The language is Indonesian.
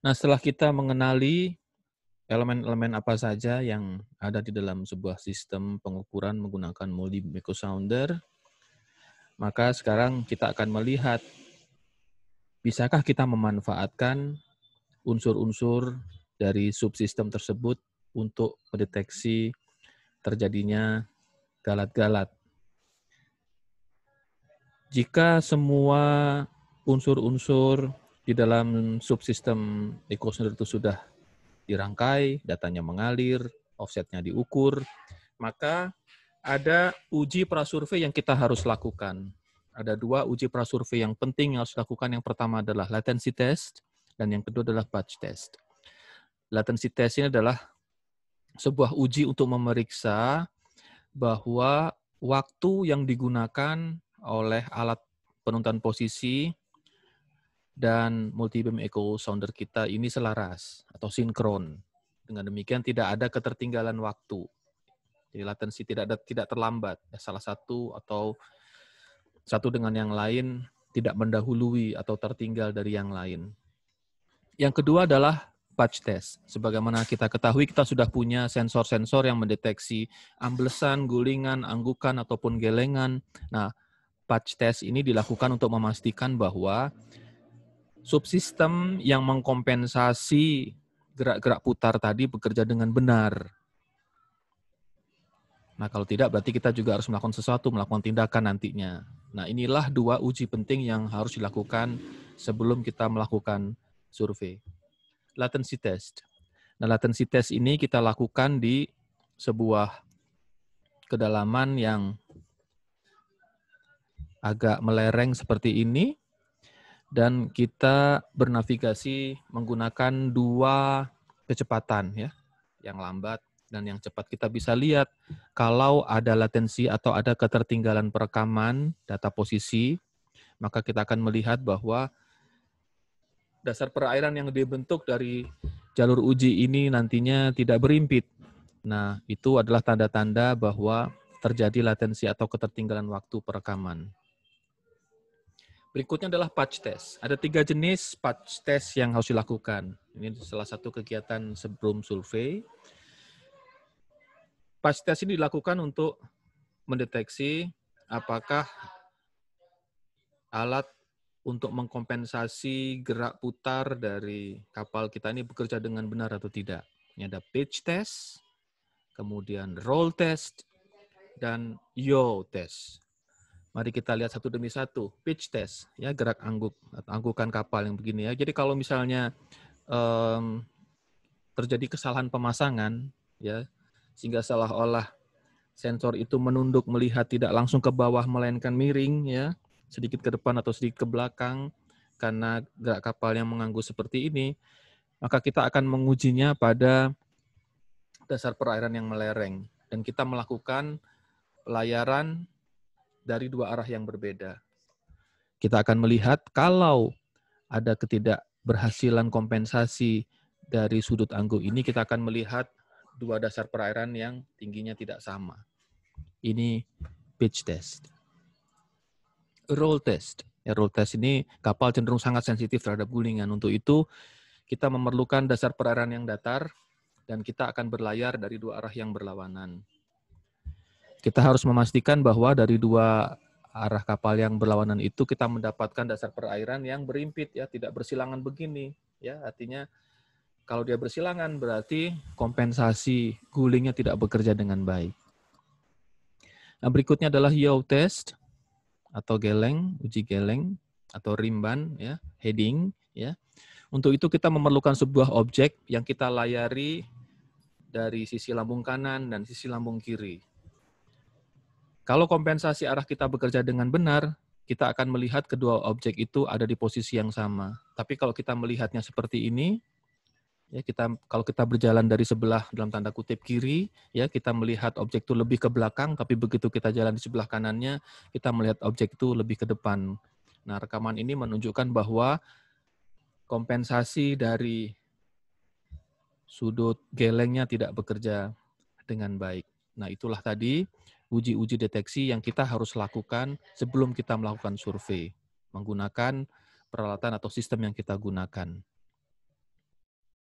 Nah, setelah kita mengenali elemen-elemen apa saja yang ada di dalam sebuah sistem pengukuran menggunakan multi micro sounder, maka sekarang kita akan melihat bisakah kita memanfaatkan unsur-unsur dari subsistem tersebut untuk mendeteksi terjadinya galat-galat. Jika semua unsur-unsur di dalam subsistem ekosistem itu sudah dirangkai, datanya mengalir, offsetnya diukur, maka ada uji prasurvei yang kita harus lakukan. Ada dua uji prasurvei yang penting yang harus dilakukan. Yang pertama adalah latency test, dan yang kedua adalah batch test. Latency test ini adalah sebuah uji untuk memeriksa bahwa waktu yang digunakan oleh alat penuntutan posisi dan multibeam echo sounder kita ini selaras atau sinkron. Dengan demikian tidak ada ketertinggalan waktu. Jadi latensi tidak ada tidak terlambat. Ya, salah satu atau satu dengan yang lain tidak mendahului atau tertinggal dari yang lain. Yang kedua adalah patch test. Sebagaimana kita ketahui, kita sudah punya sensor-sensor yang mendeteksi amblesan, gulingan, anggukan, ataupun gelengan. Nah, patch test ini dilakukan untuk memastikan bahwa subsistem yang mengkompensasi gerak-gerak putar tadi bekerja dengan benar. Nah, kalau tidak berarti kita juga harus melakukan sesuatu, melakukan tindakan nantinya. Nah, inilah dua uji penting yang harus dilakukan sebelum kita melakukan survei. Latency test. Nah, latency test ini kita lakukan di sebuah kedalaman yang agak melereng seperti ini dan kita bernavigasi menggunakan dua kecepatan ya, yang lambat dan yang cepat kita bisa lihat kalau ada latensi atau ada ketertinggalan perekaman data posisi, maka kita akan melihat bahwa dasar perairan yang dibentuk dari jalur uji ini nantinya tidak berimpit. Nah, itu adalah tanda-tanda bahwa terjadi latensi atau ketertinggalan waktu perekaman. Berikutnya adalah patch test. Ada tiga jenis patch test yang harus dilakukan. Ini salah satu kegiatan sebelum survei. Patch test ini dilakukan untuk mendeteksi apakah alat untuk mengkompensasi gerak putar dari kapal kita ini bekerja dengan benar atau tidak. Ini ada pitch test, kemudian roll test, dan yaw test. Mari kita lihat satu demi satu. Pitch test, ya gerak angguk atau anggukan kapal yang begini ya. Jadi kalau misalnya um, terjadi kesalahan pemasangan, ya sehingga salah olah sensor itu menunduk melihat tidak langsung ke bawah melainkan miring, ya sedikit ke depan atau sedikit ke belakang karena gerak kapal yang mengangguk seperti ini, maka kita akan mengujinya pada dasar perairan yang melereng dan kita melakukan pelayaran dari dua arah yang berbeda. Kita akan melihat kalau ada ketidakberhasilan kompensasi dari sudut anggo ini, kita akan melihat dua dasar perairan yang tingginya tidak sama. Ini pitch test. Roll test. Ya, roll test ini kapal cenderung sangat sensitif terhadap gulingan. Untuk itu, kita memerlukan dasar perairan yang datar, dan kita akan berlayar dari dua arah yang berlawanan kita harus memastikan bahwa dari dua arah kapal yang berlawanan itu kita mendapatkan dasar perairan yang berimpit ya tidak bersilangan begini ya artinya kalau dia bersilangan berarti kompensasi gulingnya tidak bekerja dengan baik. Nah, berikutnya adalah yaw test atau geleng, uji geleng atau rimban ya, heading ya. Untuk itu kita memerlukan sebuah objek yang kita layari dari sisi lambung kanan dan sisi lambung kiri. Kalau kompensasi arah kita bekerja dengan benar, kita akan melihat kedua objek itu ada di posisi yang sama. Tapi kalau kita melihatnya seperti ini, ya kita kalau kita berjalan dari sebelah dalam tanda kutip kiri ya kita melihat objek itu lebih ke belakang tapi begitu kita jalan di sebelah kanannya kita melihat objek itu lebih ke depan nah rekaman ini menunjukkan bahwa kompensasi dari sudut gelengnya tidak bekerja dengan baik nah itulah tadi uji-uji deteksi yang kita harus lakukan sebelum kita melakukan survei menggunakan peralatan atau sistem yang kita gunakan.